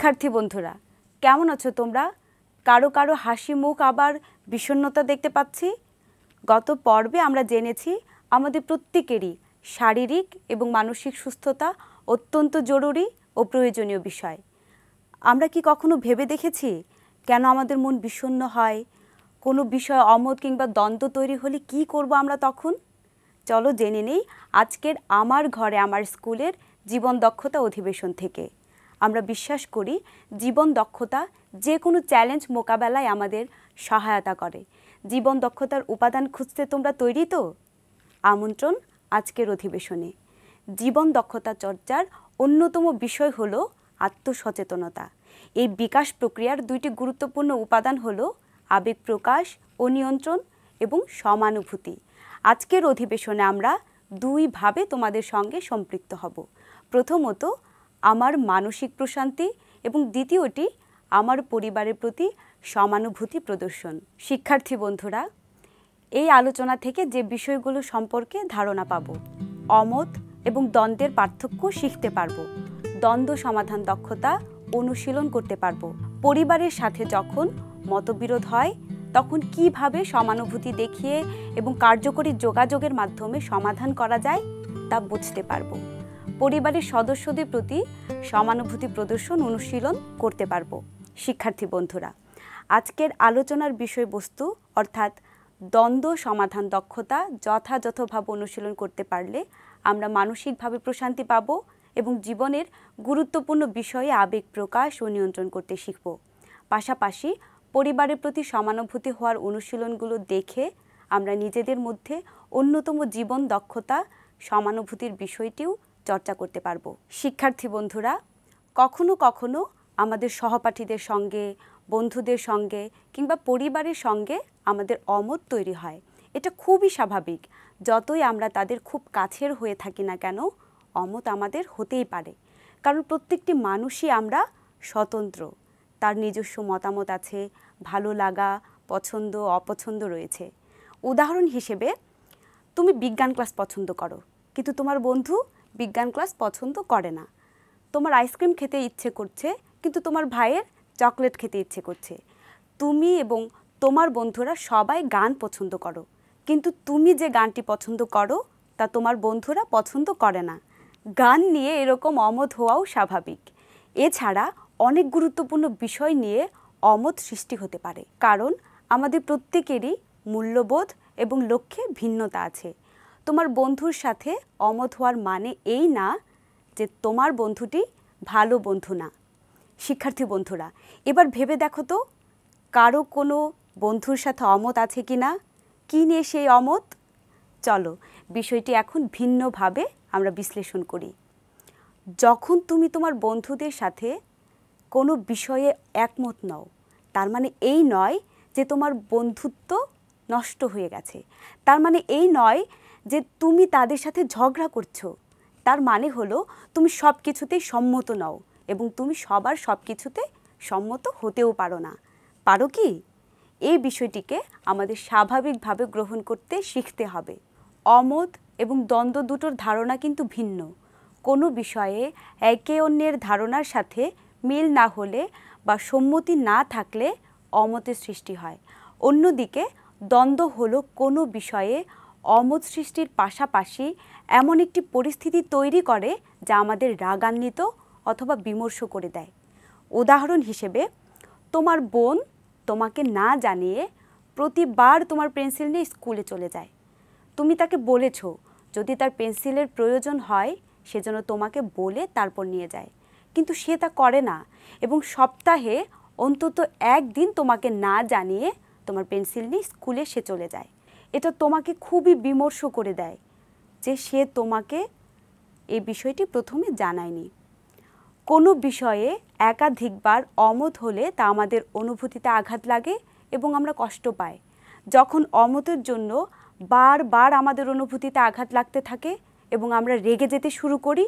শিক্ষার্থী বন্ধুরা কেমন আছো তোমরা কারো কারো হাসি মুখ আবার বিষণ্নতা দেখতে পাচ্ছি গত পর্বে আমরা জেনেছি আমাদের প্রত্যেকেরই শারীরিক এবং মানসিক সুস্থতা অত্যন্ত জরুরি ও প্রয়োজনীয় বিষয় আমরা কি কখনো ভেবে দেখেছি কেন আমাদের মন বিষণ্ন হয় কোনো বিষয় অমত কিংবা দ্বন্দ্ব তৈরি হলে কি করব আমরা তখন চলো জেনে নেই আজকের আমার ঘরে আমার স্কুলের জীবন দক্ষতা অধিবেশন থেকে আমরা বিশ্বাস করি জীবন দক্ষতা যে কোনো চ্যালেঞ্জ মোকাবেলায় আমাদের সহায়তা করে জীবন দক্ষতার উপাদান খুঁজতে তোমরা তৈরি তো আমন্ত্রণ আজকের অধিবেশনে জীবন দক্ষতা চর্চার অন্যতম বিষয় হল আত্মসচেতনতা এই বিকাশ প্রক্রিয়ার দুইটি গুরুত্বপূর্ণ উপাদান হল আবেগ প্রকাশ ও নিয়ন্ত্রণ এবং সমানুভূতি আজকের অধিবেশনে আমরা দুইভাবে তোমাদের সঙ্গে সম্পৃক্ত হব প্রথমত আমার মানসিক প্রশান্তি এবং দ্বিতীয়টি আমার পরিবারের প্রতি সমানুভূতি প্রদর্শন শিক্ষার্থী বন্ধুরা এই আলোচনা থেকে যে বিষয়গুলো সম্পর্কে ধারণা পাব অমত এবং দ্বন্দ্বের পার্থক্য শিখতে পারব দ্বন্দ্ব সমাধান দক্ষতা অনুশীলন করতে পারব পরিবারের সাথে যখন মতবিরোধ হয় তখন কিভাবে সমানুভূতি দেখিয়ে এবং কার্যকরী যোগাযোগের মাধ্যমে সমাধান করা যায় তা বুঝতে পারবো পরিবারের সদস্যদের প্রতি সমানুভূতি প্রদর্শন অনুশীলন করতে পারব শিক্ষার্থী বন্ধুরা আজকের আলোচনার বিষয়বস্তু অর্থাৎ দ্বন্দ্ব সমাধান দক্ষতা যথাযথভাবে অনুশীলন করতে পারলে আমরা মানসিকভাবে প্রশান্তি পাব এবং জীবনের গুরুত্বপূর্ণ বিষয়ে আবেগ প্রকাশ ও নিয়ন্ত্রণ করতে শিখব পাশাপাশি পরিবারের প্রতি সমানুভূতি হওয়ার অনুশীলনগুলো দেখে আমরা নিজেদের মধ্যে অন্যতম জীবন দক্ষতা সমানুভূতির বিষয়টিও চর্চা করতে পারব শিক্ষার্থী বন্ধুরা কখনো কখনো আমাদের সহপাঠীদের সঙ্গে বন্ধুদের সঙ্গে কিংবা পরিবারের সঙ্গে আমাদের অমত তৈরি হয় এটা খুবই স্বাভাবিক যতই আমরা তাদের খুব কাছের হয়ে থাকি না কেন অমত আমাদের হতেই পারে কারণ প্রত্যেকটি মানুষই আমরা স্বতন্ত্র তার নিজস্ব মতামত আছে ভালো লাগা পছন্দ অপছন্দ রয়েছে উদাহরণ হিসেবে তুমি বিজ্ঞান ক্লাস পছন্দ করো কিন্তু তোমার বন্ধু বিজ্ঞান ক্লাস পছন্দ করে না তোমার আইসক্রিম খেতে ইচ্ছে করছে কিন্তু তোমার ভাইয়ের চকলেট খেতে ইচ্ছে করছে তুমি এবং তোমার বন্ধুরা সবাই গান পছন্দ করো কিন্তু তুমি যে গানটি পছন্দ করো তা তোমার বন্ধুরা পছন্দ করে না গান নিয়ে এরকম অমত হওয়াও স্বাভাবিক এছাড়া অনেক গুরুত্বপূর্ণ বিষয় নিয়ে অমত সৃষ্টি হতে পারে কারণ আমাদের প্রত্যেকেরই মূল্যবোধ এবং লক্ষ্যে ভিন্নতা আছে তোমার বন্ধুর সাথে অমত হওয়ার মানে এই না যে তোমার বন্ধুটি ভালো বন্ধু না শিক্ষার্থী বন্ধুরা এবার ভেবে দেখো তো কারো কোনো বন্ধুর সাথে অমত আছে কি না কী নিয়ে সেই অমত চলো বিষয়টি এখন ভিন্নভাবে আমরা বিশ্লেষণ করি যখন তুমি তোমার বন্ধুদের সাথে কোনো বিষয়ে একমত নও তার মানে এই নয় যে তোমার বন্ধুত্ব নষ্ট হয়ে গেছে তার মানে এই নয় যে তুমি তাদের সাথে ঝগড়া করছো তার মানে হলো তুমি সব কিছুতেই সম্মত নও এবং তুমি সবার সব কিছুতে সম্মত হতেও পারো না পারো কি এই বিষয়টিকে আমাদের স্বাভাবিকভাবে গ্রহণ করতে শিখতে হবে অমত এবং দ্বন্দ্ব দুটোর ধারণা কিন্তু ভিন্ন কোনো বিষয়ে একে অন্যের ধারণার সাথে মিল না হলে বা সম্মতি না থাকলে অমতের সৃষ্টি হয় অন্যদিকে দ্বন্দ্ব হলো কোনো বিষয়ে অমত সৃষ্টির পাশাপাশি এমন একটি পরিস্থিতি তৈরি করে যা আমাদের রাগান্বিত অথবা বিমর্ষ করে দেয় উদাহরণ হিসেবে তোমার বোন তোমাকে না জানিয়ে প্রতিবার তোমার পেন্সিল নিয়ে স্কুলে চলে যায় তুমি তাকে বলেছ যদি তার পেন্সিলের প্রয়োজন হয় সেজন্য তোমাকে বলে তারপর নিয়ে যায় কিন্তু সে তা করে না এবং সপ্তাহে অন্তত একদিন তোমাকে না জানিয়ে তোমার পেন্সিল নিয়ে স্কুলে সে চলে যায় এটা তোমাকে খুবই বিমর্ষ করে দেয় যে সে তোমাকে এই বিষয়টি প্রথমে জানায়নি কোনো বিষয়ে একাধিকবার অমত হলে তা আমাদের অনুভূতিতে আঘাত লাগে এবং আমরা কষ্ট পাই যখন অমতের জন্য বারবার আমাদের অনুভূতিতে আঘাত লাগতে থাকে এবং আমরা রেগে যেতে শুরু করি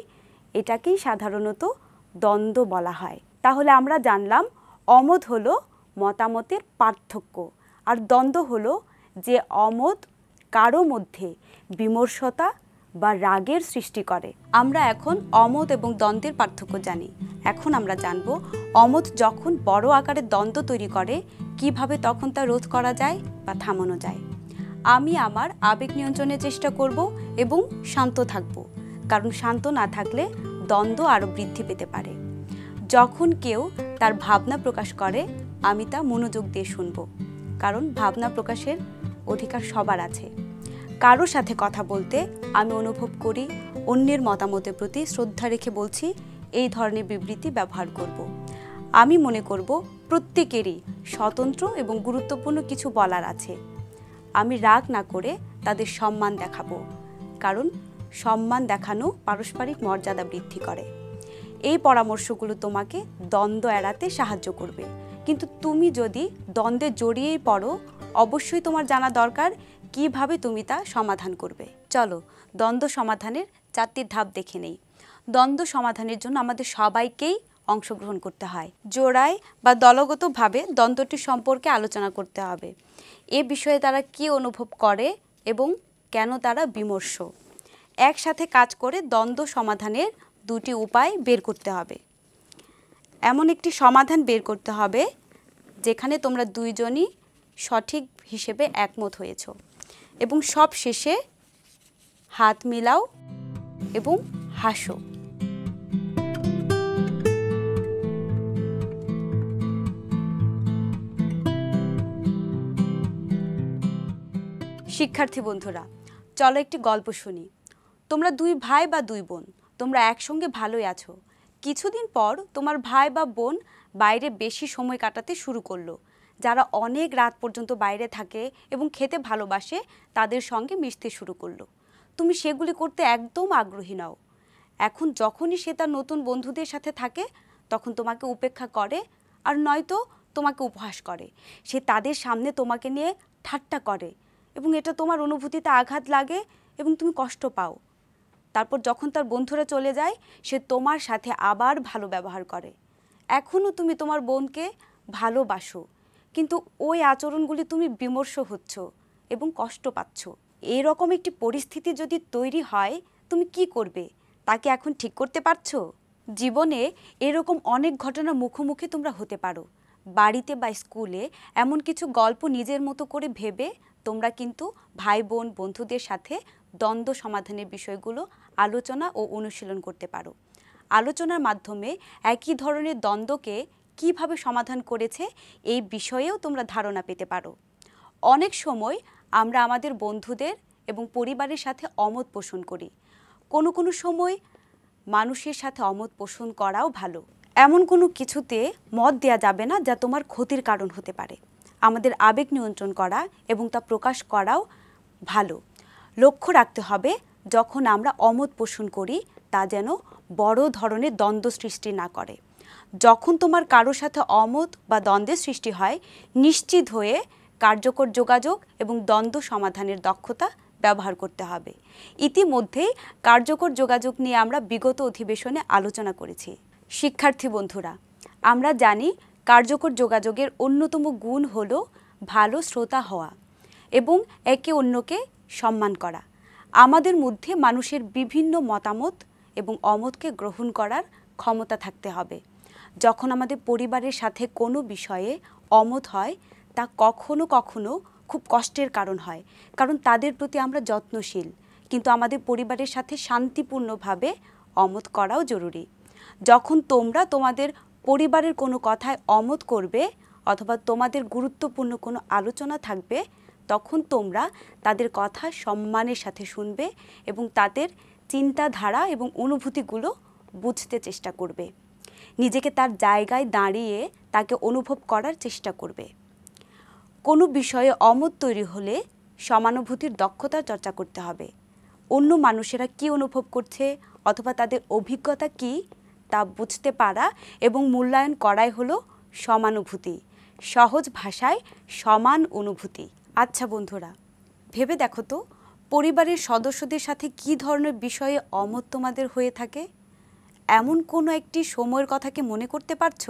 এটাকেই সাধারণত দ্বন্দ্ব বলা হয় তাহলে আমরা জানলাম অমত হলো মতামতের পার্থক্য আর দ্বন্দ্ব হলো যে অমত কারো মধ্যে বিমর্ষতা বা রাগের সৃষ্টি করে আমরা এখন অমত এবং দ্বন্দ্বের পার্থক্য জানি এখন আমরা জানব অমত যখন বড় আকারে দ্বন্দ্ব তৈরি করে কিভাবে তখন তা রোধ করা যায় বা থামানো যায় আমি আমার আবেগ নিয়ন্ত্রণের চেষ্টা করব এবং শান্ত থাকব কারণ শান্ত না থাকলে দ্বন্দ্ব আরও বৃদ্ধি পেতে পারে যখন কেউ তার ভাবনা প্রকাশ করে আমি তা মনোযোগ দিয়ে শুনবো কারণ ভাবনা প্রকাশের অধিকার সবার আছে কারোর সাথে কথা বলতে আমি অনুভব করি অন্যের মতামতের প্রতি শ্রদ্ধা রেখে বলছি এই ধরনের বিবৃতি ব্যবহার করব। আমি মনে করব প্রত্যেকেরই স্বতন্ত্র এবং গুরুত্বপূর্ণ কিছু বলার আছে আমি রাগ না করে তাদের সম্মান দেখাবো কারণ সম্মান দেখানো পারস্পরিক মর্যাদা বৃদ্ধি করে এই পরামর্শগুলো তোমাকে দ্বন্দ্ব এড়াতে সাহায্য করবে কিন্তু তুমি যদি দ্বন্দ্বে জড়িয়েই পড়ো অবশ্যই তোমার জানা দরকার কিভাবে তুমি তা সমাধান করবে চলো দ্বন্দ্ব সমাধানের চারটি ধাপ দেখে নেই দ্বন্দ্ব সমাধানের জন্য আমাদের সবাইকেই অংশগ্রহণ করতে হয় জোড়ায় বা দলগতভাবে দ্বন্দ্বটি সম্পর্কে আলোচনা করতে হবে এ বিষয়ে তারা কি অনুভব করে এবং কেন তারা বিমর্ষ একসাথে কাজ করে দ্বন্দ্ব সমাধানের দুটি উপায় বের করতে হবে এমন একটি সমাধান বের করতে হবে যেখানে তোমরা দুইজনই সঠিক হিসেবে একমত হয়েছ এবং সব শেষে হাত মিলাও এবং হাসো শিক্ষার্থী বন্ধুরা চলো একটি গল্প শুনি তোমরা দুই ভাই বা দুই বোন তোমরা একসঙ্গে ভালোই আছো কিছুদিন পর তোমার ভাই বা বোন বাইরে বেশি সময় কাটাতে শুরু করলো যারা অনেক রাত পর্যন্ত বাইরে থাকে এবং খেতে ভালোবাসে তাদের সঙ্গে মিশতে শুরু করলো তুমি সেগুলি করতে একদম আগ্রহী নাও এখন যখনই সে তার নতুন বন্ধুদের সাথে থাকে তখন তোমাকে উপেক্ষা করে আর নয়তো তোমাকে উপহাস করে সে তাদের সামনে তোমাকে নিয়ে ঠাট্টা করে এবং এটা তোমার অনুভূতিতে আঘাত লাগে এবং তুমি কষ্ট পাও তারপর যখন তার বন্ধুরা চলে যায় সে তোমার সাথে আবার ভালো ব্যবহার করে এখনও তুমি তোমার বোনকে ভালোবাসো কিন্তু ওই আচরণগুলি তুমি বিমর্ষ হচ্ছ এবং কষ্ট পাচ্ছ এরকম একটি পরিস্থিতি যদি তৈরি হয় তুমি কি করবে তাকে এখন ঠিক করতে পারছো জীবনে এরকম অনেক ঘটনার মুখোমুখি তোমরা হতে পারো বাড়িতে বা স্কুলে এমন কিছু গল্প নিজের মতো করে ভেবে তোমরা কিন্তু ভাই বোন বন্ধুদের সাথে দ্বন্দ্ব সমাধানের বিষয়গুলো আলোচনা ও অনুশীলন করতে পারো আলোচনার মাধ্যমে একই ধরনের দ্বন্দ্বকে কিভাবে সমাধান করেছে এই বিষয়েও তোমরা ধারণা পেতে পারো অনেক সময় আমরা আমাদের বন্ধুদের এবং পরিবারের সাথে অমত পোষণ করি কোনো কোনো সময় মানুষের সাথে অমত পোষণ করাও ভালো এমন কোনো কিছুতে মত দেওয়া যাবে না যা তোমার ক্ষতির কারণ হতে পারে আমাদের আবেগ নিয়ন্ত্রণ করা এবং তা প্রকাশ করাও ভালো লক্ষ্য রাখতে হবে যখন আমরা অমত পোষণ করি তা যেন বড় ধরনের দ্বন্দ্ব সৃষ্টি না করে যখন তোমার কারো সাথে অমত বা দ্বন্দ্বের সৃষ্টি হয় নিশ্চিত হয়ে কার্যকর যোগাযোগ এবং দ্বন্দ্ব সমাধানের দক্ষতা ব্যবহার করতে হবে ইতিমধ্যেই কার্যকর যোগাযোগ নিয়ে আমরা বিগত অধিবেশনে আলোচনা করেছি শিক্ষার্থী বন্ধুরা আমরা জানি কার্যকর যোগাযোগের অন্যতম গুণ হল ভালো শ্রোতা হওয়া এবং একে অন্যকে সম্মান করা আমাদের মধ্যে মানুষের বিভিন্ন মতামত এবং অমতকে গ্রহণ করার ক্ষমতা থাকতে হবে যখন আমাদের পরিবারের সাথে কোনো বিষয়ে অমত হয় তা কখনো কখনো খুব কষ্টের কারণ হয় কারণ তাদের প্রতি আমরা যত্নশীল কিন্তু আমাদের পরিবারের সাথে শান্তিপূর্ণভাবে অমত করাও জরুরি যখন তোমরা তোমাদের পরিবারের কোনো কথায় অমত করবে অথবা তোমাদের গুরুত্বপূর্ণ কোনো আলোচনা থাকবে তখন তোমরা তাদের কথা সম্মানের সাথে শুনবে এবং তাদের চিন্তাধারা এবং অনুভূতিগুলো বুঝতে চেষ্টা করবে নিজেকে তার জায়গায় দাঁড়িয়ে তাকে অনুভব করার চেষ্টা করবে কোনো বিষয়ে অমত তৈরি হলে সমানুভূতির দক্ষতা চর্চা করতে হবে অন্য মানুষেরা কি অনুভব করছে অথবা তাদের অভিজ্ঞতা কি তা বুঝতে পারা এবং মূল্যায়ন করাই হলো সমানুভূতি সহজ ভাষায় সমান অনুভূতি আচ্ছা বন্ধুরা ভেবে দেখো তো পরিবারের সদস্যদের সাথে কি ধরনের বিষয়ে অমত তোমাদের হয়ে থাকে এমন কোনো একটি সময়ের কথাকে মনে করতে পারছ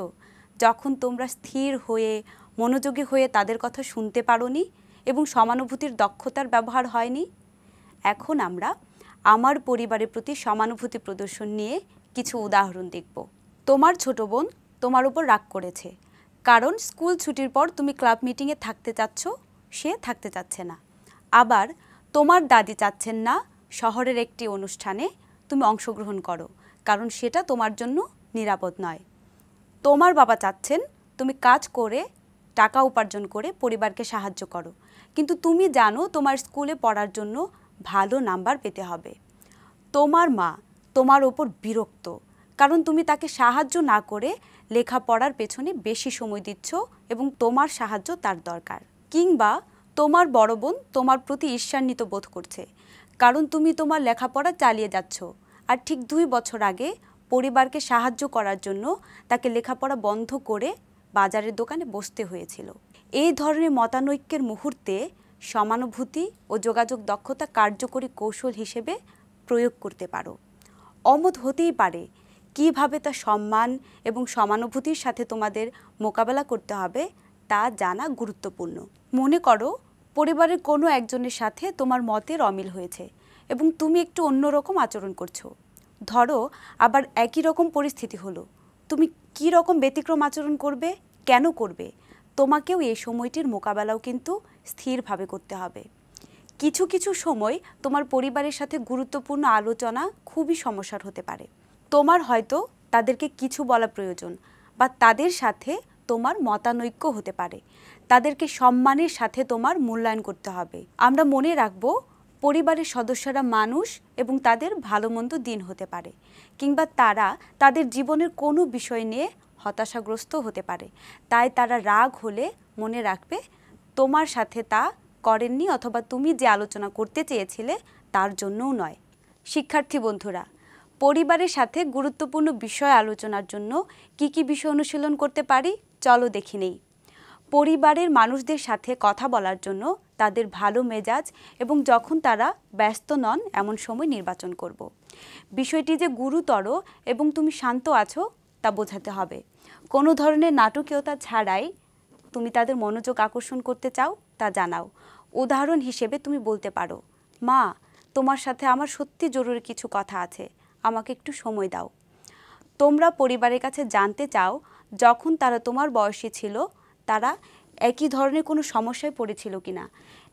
যখন তোমরা স্থির হয়ে মনোযোগী হয়ে তাদের কথা শুনতে পারোনি এবং সমানুভূতির দক্ষতার ব্যবহার হয়নি এখন আমরা আমার পরিবারের প্রতি সমানুভূতি প্রদর্শন নিয়ে কিছু উদাহরণ দেখব তোমার ছোট বোন তোমার উপর রাগ করেছে কারণ স্কুল ছুটির পর তুমি ক্লাব মিটিংয়ে থাকতে চাচ্ছ সে থাকতে চাচ্ছে না আবার তোমার দাদি চাচ্ছেন না শহরের একটি অনুষ্ঠানে তুমি অংশগ্রহণ করো কারণ সেটা তোমার জন্য নিরাপদ নয় তোমার বাবা চাচ্ছেন তুমি কাজ করে টাকা উপার্জন করে পরিবারকে সাহায্য করো কিন্তু তুমি জানো তোমার স্কুলে পড়ার জন্য ভালো নাম্বার পেতে হবে তোমার মা তোমার ওপর বিরক্ত কারণ তুমি তাকে সাহায্য না করে লেখাপড়ার পেছনে বেশি সময় দিচ্ছ এবং তোমার সাহায্য তার দরকার কিংবা তোমার বড় বোন তোমার প্রতি ঈর্ষান্বিত বোধ করছে কারণ তুমি তোমার লেখাপড়া চালিয়ে যাচ্ছ আর ঠিক দুই বছর আগে পরিবারকে সাহায্য করার জন্য তাকে লেখাপড়া বন্ধ করে বাজারের দোকানে বসতে হয়েছিল এই ধরনের মতানৈক্যের মুহূর্তে সমানুভূতি ও যোগাযোগ দক্ষতা কার্যকরী কৌশল হিসেবে প্রয়োগ করতে পারো অমত হতেই পারে কিভাবে তা সম্মান এবং সমানুভূতির সাথে তোমাদের মোকাবেলা করতে হবে তা জানা গুরুত্বপূর্ণ মনে করো পরিবারের কোনো একজনের সাথে তোমার মতের অমিল হয়েছে এবং তুমি একটু অন্যরকম আচরণ করছো ধরো আবার একই রকম পরিস্থিতি হলো তুমি কি রকম ব্যতিক্রম আচরণ করবে কেন করবে তোমাকেও এই সময়টির মোকাবেলাও কিন্তু স্থিরভাবে করতে হবে কিছু কিছু সময় তোমার পরিবারের সাথে গুরুত্বপূর্ণ আলোচনা খুবই সমস্যার হতে পারে তোমার হয়তো তাদেরকে কিছু বলা প্রয়োজন বা তাদের সাথে তোমার মতানৈক্য হতে পারে তাদেরকে সম্মানের সাথে তোমার মূল্যায়ন করতে হবে আমরা মনে রাখব পরিবারের সদস্যরা মানুষ এবং তাদের ভালো মন্দ দিন হতে পারে কিংবা তারা তাদের জীবনের কোনো বিষয় নিয়ে হতাশাগ্রস্ত হতে পারে তাই তারা রাগ হলে মনে রাখবে তোমার সাথে তা করেননি অথবা তুমি যে আলোচনা করতে চেয়েছিলে তার জন্যও নয় শিক্ষার্থী বন্ধুরা পরিবারের সাথে গুরুত্বপূর্ণ বিষয় আলোচনার জন্য কি কি বিষয় অনুশীলন করতে পারি চলো দেখে নেই পরিবারের মানুষদের সাথে কথা বলার জন্য তাদের ভালো মেজাজ এবং যখন তারা ব্যস্ত নন এমন সময় নির্বাচন করব। বিষয়টি যে গুরুতর এবং তুমি শান্ত আছো তা বোঝাতে হবে কোনো ধরনের নাটকীয়তা ছাড়াই তুমি তাদের মনোযোগ আকর্ষণ করতে চাও তা জানাও উদাহরণ হিসেবে তুমি বলতে পারো মা তোমার সাথে আমার সত্যি জরুরি কিছু কথা আছে আমাকে একটু সময় দাও তোমরা পরিবারের কাছে জানতে চাও যখন তারা তোমার বয়সী ছিল তারা একই ধরনের কোনো সমস্যায় পড়েছিল কিনা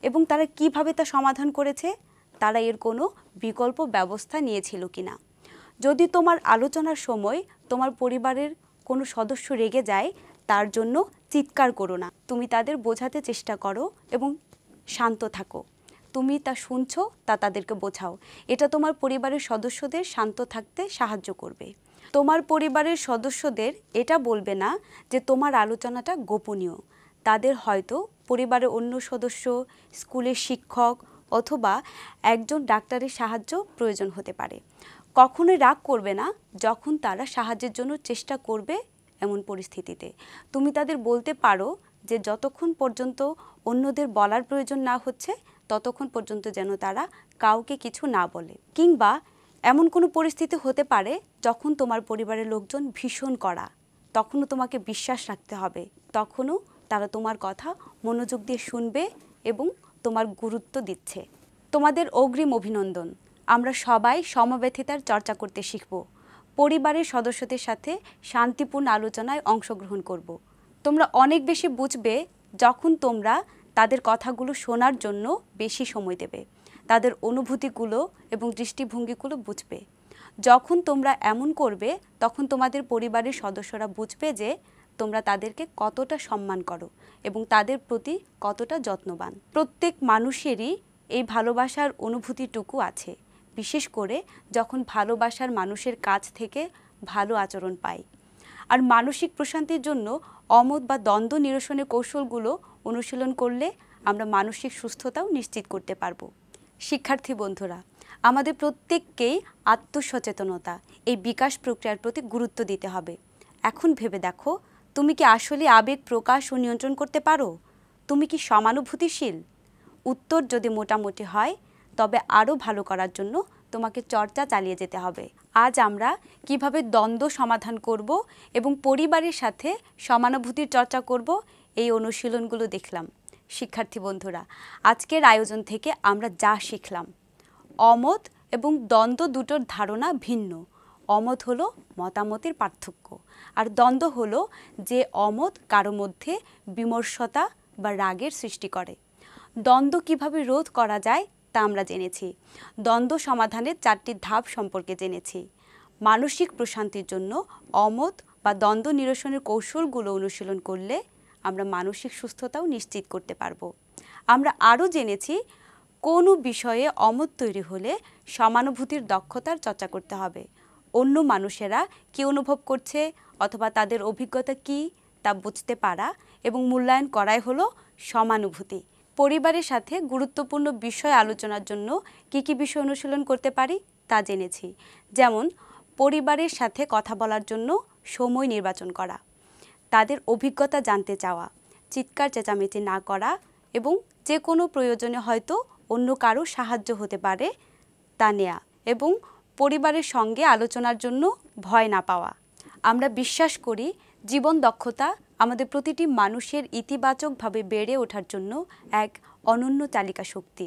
এবং তারা কিভাবে তা সমাধান করেছে তারা এর কোনো বিকল্প ব্যবস্থা নিয়েছিল কিনা যদি তোমার আলোচনার সময় তোমার পরিবারের কোনো সদস্য রেগে যায় তার জন্য চিৎকার করো না তুমি তাদের বোঝাতে চেষ্টা করো এবং শান্ত থাকো তুমি তা শুনছো তা তাদেরকে বোঝাও এটা তোমার পরিবারের সদস্যদের শান্ত থাকতে সাহায্য করবে তোমার পরিবারের সদস্যদের এটা বলবে না যে তোমার আলোচনাটা গোপনীয় তাদের হয়তো পরিবারের অন্য সদস্য স্কুলের শিক্ষক অথবা একজন ডাক্তারের সাহায্য প্রয়োজন হতে পারে কখনোই রাগ করবে না যখন তারা সাহায্যের জন্য চেষ্টা করবে এমন পরিস্থিতিতে তুমি তাদের বলতে পারো যে যতক্ষণ পর্যন্ত অন্যদের বলার প্রয়োজন না হচ্ছে ততক্ষণ পর্যন্ত যেন তারা কাউকে কিছু না বলে কিংবা এমন কোনো পরিস্থিতি হতে পারে যখন তোমার পরিবারের লোকজন ভীষণ করা তখনও তোমাকে বিশ্বাস রাখতে হবে তখনও তারা তোমার কথা মনোযোগ দিয়ে শুনবে এবং তোমার গুরুত্ব দিচ্ছে তোমাদের অগ্রিম অভিনন্দন আমরা সবাই সমব্যথিতার চর্চা করতে শিখব পরিবারের সদস্যদের সাথে শান্তিপূর্ণ আলোচনায় অংশগ্রহণ করব। তোমরা অনেক বেশি বুঝবে যখন তোমরা তাদের কথাগুলো শোনার জন্য বেশি সময় দেবে তাদের অনুভূতিগুলো এবং দৃষ্টিভঙ্গিগুলো বুঝবে যখন তোমরা এমন করবে তখন তোমাদের পরিবারের সদস্যরা বুঝবে যে তোমরা তাদেরকে কতটা সম্মান করো এবং তাদের প্রতি কতটা যত্নবান প্রত্যেক মানুষেরই এই ভালোবাসার অনুভূতিটুকু আছে বিশেষ করে যখন ভালোবাসার মানুষের কাছ থেকে ভালো আচরণ পায় আর মানসিক প্রশান্তির জন্য অমত বা দ্বন্দ্ব নিরসনের কৌশলগুলো অনুশীলন করলে আমরা মানসিক সুস্থতাও নিশ্চিত করতে পারবো শিক্ষার্থী বন্ধুরা আমাদের প্রত্যেককেই আত্মসচেতনতা এই বিকাশ প্রক্রিয়ার প্রতি গুরুত্ব দিতে হবে এখন ভেবে দেখো তুমি কি আসলে আবেগ প্রকাশ ও নিয়ন্ত্রণ করতে পারো তুমি কি সমানুভূতিশীল উত্তর যদি মোটামুটি হয় তবে আরও ভালো করার জন্য তোমাকে চর্চা চালিয়ে যেতে হবে আজ আমরা কিভাবে দ্বন্দ্ব সমাধান করব এবং পরিবারের সাথে সমানুভূতির চর্চা করব এই অনুশীলনগুলো দেখলাম শিক্ষার্থী বন্ধুরা আজকের আয়োজন থেকে আমরা যা শিখলাম অমত এবং দ্বন্দ্ব দুটোর ধারণা ভিন্ন অমত হলো মতামতের পার্থক্য আর দ্বন্দ্ব হলো যে অমত কারো মধ্যে বিমর্ষতা বা রাগের সৃষ্টি করে দ্বন্দ্ব কিভাবে রোধ করা যায় তা আমরা জেনেছি দ্বন্দ্ব সমাধানের চারটি ধাপ সম্পর্কে জেনেছি মানসিক প্রশান্তির জন্য অমত বা দ্বন্দ্ব নিরসনের কৌশলগুলো অনুশীলন করলে আমরা মানসিক সুস্থতাও নিশ্চিত করতে পারব আমরা আরও জেনেছি কোনো বিষয়ে অমত তৈরি হলে সমানুভূতির দক্ষতার চর্চা করতে হবে অন্য মানুষেরা কি অনুভব করছে অথবা তাদের অভিজ্ঞতা কি তা বুঝতে পারা এবং মূল্যায়ন করাই হলো সমানুভূতি পরিবারের সাথে গুরুত্বপূর্ণ বিষয় আলোচনার জন্য কি কি বিষয় অনুশীলন করতে পারি তা জেনেছি যেমন পরিবারের সাথে কথা বলার জন্য সময় নির্বাচন করা তাদের অভিজ্ঞতা জানতে চাওয়া চিৎকার চেঁচামেচি না করা এবং যে কোনো প্রয়োজনে হয়তো অন্য কারো সাহায্য হতে পারে তা নেয়া এবং পরিবারের সঙ্গে আলোচনার জন্য ভয় না পাওয়া আমরা বিশ্বাস করি জীবন দক্ষতা আমাদের প্রতিটি মানুষের ইতিবাচকভাবে বেড়ে ওঠার জন্য এক অনন্য চালিকা শক্তি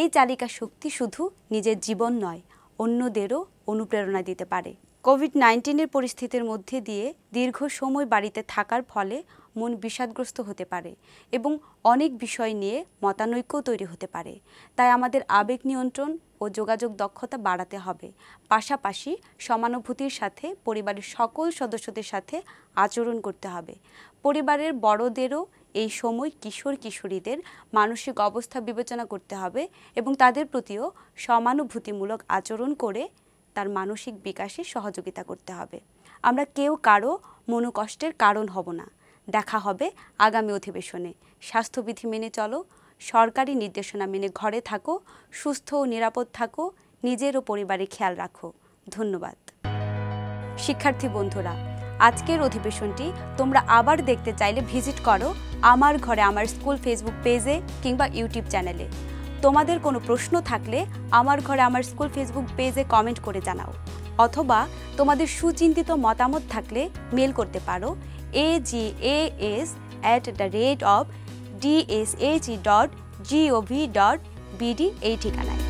এই চালিকা শক্তি শুধু নিজের জীবন নয় অন্যদেরও অনুপ্রেরণা দিতে পারে কোভিড নাইন্টিনের পরিস্থিতির মধ্যে দিয়ে দীর্ঘ সময় বাড়িতে থাকার ফলে মন বিষাদগ্রস্ত হতে পারে এবং অনেক বিষয় নিয়ে মতানৈক্য তৈরি হতে পারে তাই আমাদের আবেগ নিয়ন্ত্রণ ও যোগাযোগ দক্ষতা বাড়াতে হবে পাশাপাশি সমানুভূতির সাথে পরিবারের সকল সদস্যদের সাথে আচরণ করতে হবে পরিবারের বড়দেরও এই সময় কিশোর কিশোরীদের মানসিক অবস্থা বিবেচনা করতে হবে এবং তাদের প্রতিও সমানুভূতিমূলক আচরণ করে তার মানসিক বিকাশে সহযোগিতা করতে হবে আমরা কেউ কারো মনোকষ্টের কারণ হব না দেখা হবে আগামী অধিবেশনে স্বাস্থ্যবিধি মেনে চলো সরকারি নির্দেশনা মেনে ঘরে থাকো সুস্থ ও নিরাপদ থাকো নিজের ও পরিবারের খেয়াল রাখো ধন্যবাদ শিক্ষার্থী বন্ধুরা আজকের অধিবেশনটি তোমরা আবার দেখতে চাইলে ভিজিট করো আমার ঘরে আমার স্কুল ফেসবুক পেজে কিংবা ইউটিউব চ্যানেলে তোমাদের কোনো প্রশ্ন থাকলে আমার ঘরে আমার স্কুল ফেসবুক পেজে কমেন্ট করে জানাও অথবা তোমাদের সুচিন্তিত মতামত থাকলে মেল করতে পারো A G A S at the rate of DSH dot GOV dot BD এই ঠিকানায়